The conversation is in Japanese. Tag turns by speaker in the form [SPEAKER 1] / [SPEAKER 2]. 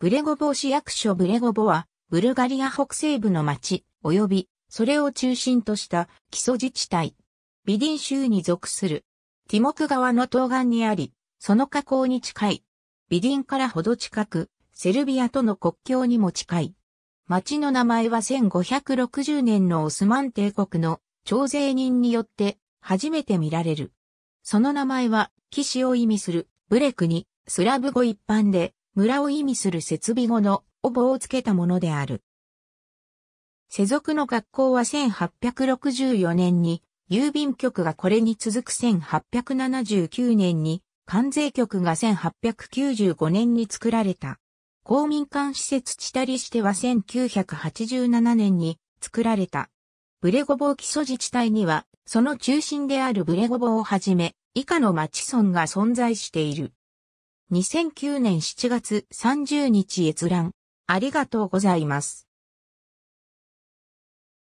[SPEAKER 1] ブレゴボ市役所ブレゴボは、ブルガリア北西部の町、及び、
[SPEAKER 2] それを中心とした基礎自治体。ビディン州に属する。ティモク川の東岸にあり、その河口に近い。ビディンからほど近く、セルビアとの国境にも近い。町の名前は1560年のオスマン帝国の徴税人によって初めて見られる。その名前は、騎士を意味する、ブレクに、スラブ語一般で、村を意味する設備語のオボをつけたものである。世俗の学校は1864年に郵便局がこれに続く1879年に関税局が1895年に作られた。公民館施設地たりしては1987年に作られた。ブレゴボー基礎自治体には、その中心であるブレゴボーをはじめ、以下の町村が存在している。2009年7月30
[SPEAKER 1] 日閲覧。ありがとうございます。